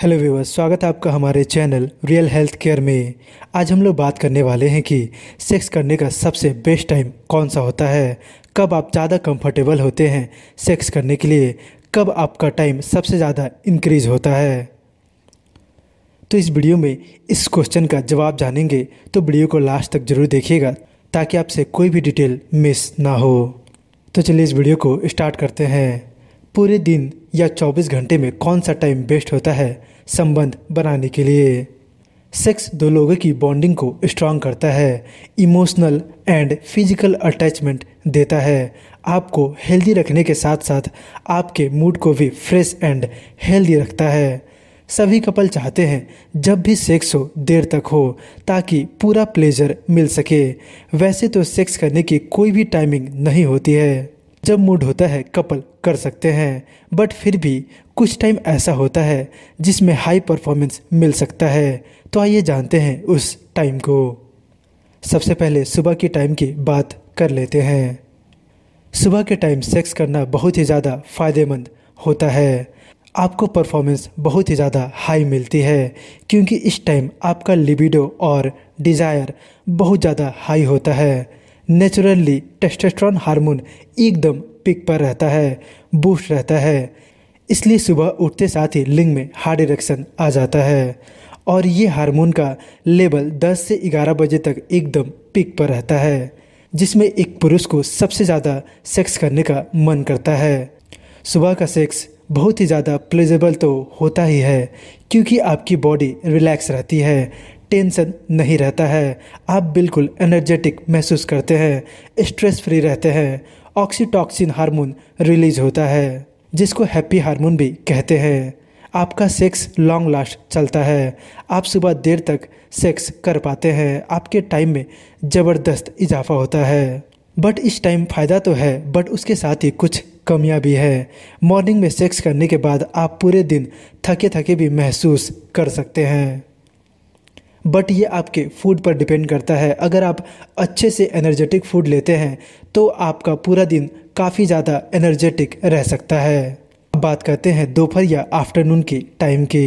hello viewers स्वागत है आपका हमारे चैनल रियल हेल्थ केयर में आज हम लोग बात करने वाले हैं कि सेक्स करने का सबसे बेस्ट टाइम कौन सा होता है कब आप ज़्यादा कंफर्टेबल होते हैं सेक्स करने के लिए कब आपका टाइम सबसे ज़्यादा इंक्रीज होता है तो इस वीडियो में इस क्वेश्चन का जवाब जानेंगे तो वीडियो को लास्ट तक जरूर देखिएगा ताकि आपसे कोई भी डिटेल मिस ना हो तो चलिए इस वीडियो को स्टार्ट करते हैं पूरे दिन या 24 घंटे में कौन सा टाइम बेस्ट होता है संबंध बनाने के लिए सेक्स दो लोगों की बॉन्डिंग को स्ट्रांग करता है इमोशनल एंड फिजिकल अटैचमेंट देता है आपको हेल्दी रखने के साथ साथ आपके मूड को भी फ्रेश एंड हेल्दी रखता है सभी कपल चाहते हैं जब भी सेक्स हो देर तक हो ताकि पूरा प्लेजर मिल सके वैसे तो सेक्स करने की कोई भी टाइमिंग नहीं होती है जब मूड होता है कपल कर सकते हैं बट फिर भी कुछ टाइम ऐसा होता है जिसमें हाई परफॉर्मेंस मिल सकता है तो आइए जानते हैं उस टाइम को सबसे पहले सुबह के टाइम की बात कर लेते हैं सुबह के टाइम सेक्स करना बहुत ही ज़्यादा फ़ायदेमंद होता है आपको परफॉर्मेंस बहुत ही ज़्यादा हाई मिलती है क्योंकि इस टाइम आपका लिबिडो और डिज़ायर बहुत ज़्यादा हाई होता है नेचुरली टेस्टेस्ट्रॉन हार्मोन एकदम पिक पर रहता है बूस्ट रहता है इसलिए सुबह उठते साथ ही लिंग में हार्ड इरेक्शन आ जाता है और ये हार्मोन का लेवल 10 से 11 बजे तक एकदम पिक पर रहता है जिसमें एक पुरुष को सबसे ज़्यादा सेक्स करने का मन करता है सुबह का सेक्स बहुत ही ज़्यादा प्लेजेबल तो होता ही है क्योंकि आपकी बॉडी रिलैक्स रहती है टेंशन नहीं रहता है आप बिल्कुल एनर्जेटिक महसूस करते हैं स्ट्रेस फ्री रहते हैं ऑक्सीटॉक्सिन हार्मोन रिलीज होता है जिसको हैप्पी हार्मोन भी कहते हैं आपका सेक्स लॉन्ग लास्ट चलता है आप सुबह देर तक सेक्स कर पाते हैं आपके टाइम में ज़बरदस्त इजाफा होता है बट इस टाइम फ़ायदा तो है बट उसके साथ ही कुछ कमियाँ भी है मॉर्निंग में सेक्स करने के बाद आप पूरे दिन थके थके भी महसूस कर सकते हैं बट ये आपके फूड पर डिपेंड करता है अगर आप अच्छे से एनर्जेटिक फूड लेते हैं तो आपका पूरा दिन काफ़ी ज़्यादा एनर्जेटिक रह सकता है अब बात करते हैं दोपहर या आफ्टरनून के टाइम की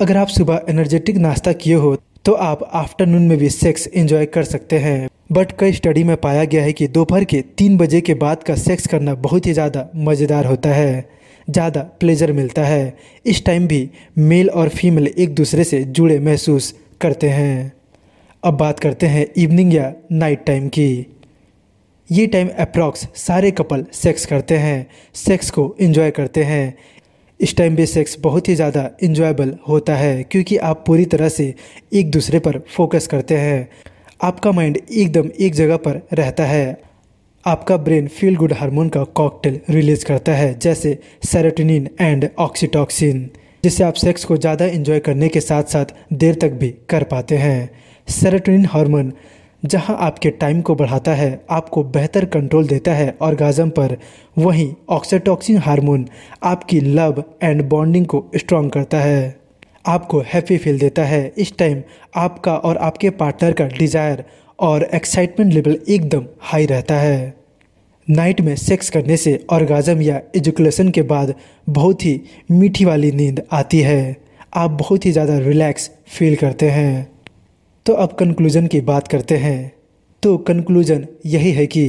अगर आप सुबह एनर्जेटिक नाश्ता किए हो तो आप आफ्टरनून में भी सेक्स एंजॉय कर सकते हैं बट कई स्टडी में पाया गया है कि दोपहर के तीन बजे के बाद का सेक्स करना बहुत ही ज़्यादा मज़ेदार होता है ज़्यादा प्लेजर मिलता है इस टाइम भी मेल और फीमेल एक दूसरे से जुड़े महसूस करते हैं अब बात करते हैं इवनिंग या नाइट टाइम की ये टाइम अप्रॉक्स सारे कपल सेक्स करते हैं सेक्स को इन्जॉय करते हैं इस टाइम भी सेक्स बहुत ही ज़्यादा इन्जॉयबल होता है क्योंकि आप पूरी तरह से एक दूसरे पर फोकस करते हैं आपका माइंड एकदम एक जगह पर रहता है आपका ब्रेन फील गुड हार्मोन का कॉकटेल रिलीज करता है जैसे सेरोटोनिन एंड ऑक्सीटॉक्सिन जिससे आप सेक्स को ज़्यादा इंजॉय करने के साथ साथ देर तक भी कर पाते हैं सेरेटोनिन हार्मोन जहां आपके टाइम को बढ़ाता है आपको बेहतर कंट्रोल देता है और गाजम पर वहीं ऑक्सीटॉक्सिन हार्मोन आपकी लव एंड बॉन्डिंग को स्ट्रॉन्ग करता है आपको हैप्पी फील देता है इस टाइम आपका और आपके पार्टनर का डिज़ायर और एक्साइटमेंट लेवल एकदम हाई रहता है नाइट में सेक्स करने से ऑर्गाज़म या एजुकुलेशन के बाद बहुत ही मीठी वाली नींद आती है आप बहुत ही ज़्यादा रिलैक्स फील करते हैं तो अब कंक्लूजन की बात करते हैं तो कंक्लूजन यही है कि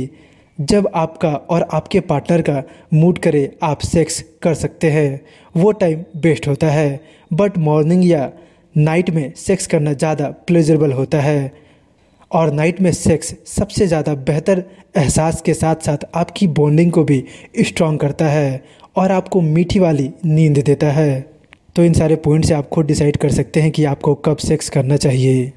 जब आपका और आपके पार्टनर का मूड करे आप सेक्स कर सकते हैं वो टाइम बेस्ट होता है बट मॉर्निंग या नाइट में सेक्स करना ज़्यादा प्लेजरेबल होता है और नाइट में सेक्स सबसे ज़्यादा बेहतर एहसास के साथ साथ आपकी बॉन्डिंग को भी स्ट्रॉन्ग करता है और आपको मीठी वाली नींद देता है तो इन सारे पॉइंट से आप खुद डिसाइड कर सकते हैं कि आपको कब सेक्स करना चाहिए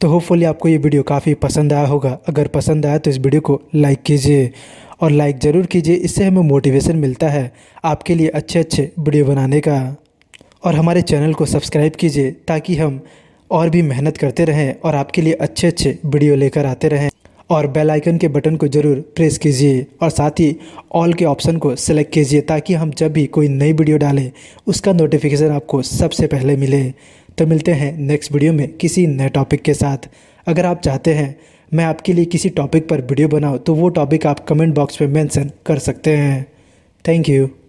तो होपफुली आपको ये वीडियो काफ़ी पसंद आया होगा अगर पसंद आया तो इस वीडियो को लाइक कीजिए और लाइक ज़रूर कीजिए इससे हमें मोटिवेशन मिलता है आपके लिए अच्छे अच्छे वीडियो बनाने का और हमारे चैनल को सब्सक्राइब कीजिए ताकि हम और भी मेहनत करते रहें और आपके लिए अच्छे अच्छे वीडियो लेकर आते रहें और बेल आइकन के बटन को ज़रूर प्रेस कीजिए और साथ ही ऑल के ऑप्शन को सेलेक्ट कीजिए ताकि हम जब भी कोई नई वीडियो डालें उसका नोटिफिकेशन आपको सबसे पहले मिले तो मिलते हैं नेक्स्ट वीडियो में किसी नए टॉपिक के साथ अगर आप चाहते हैं मैं आपके लिए किसी टॉपिक पर वीडियो बनाऊँ तो वो टॉपिक आप कमेंट बॉक्स में मैंसन कर सकते हैं थैंक यू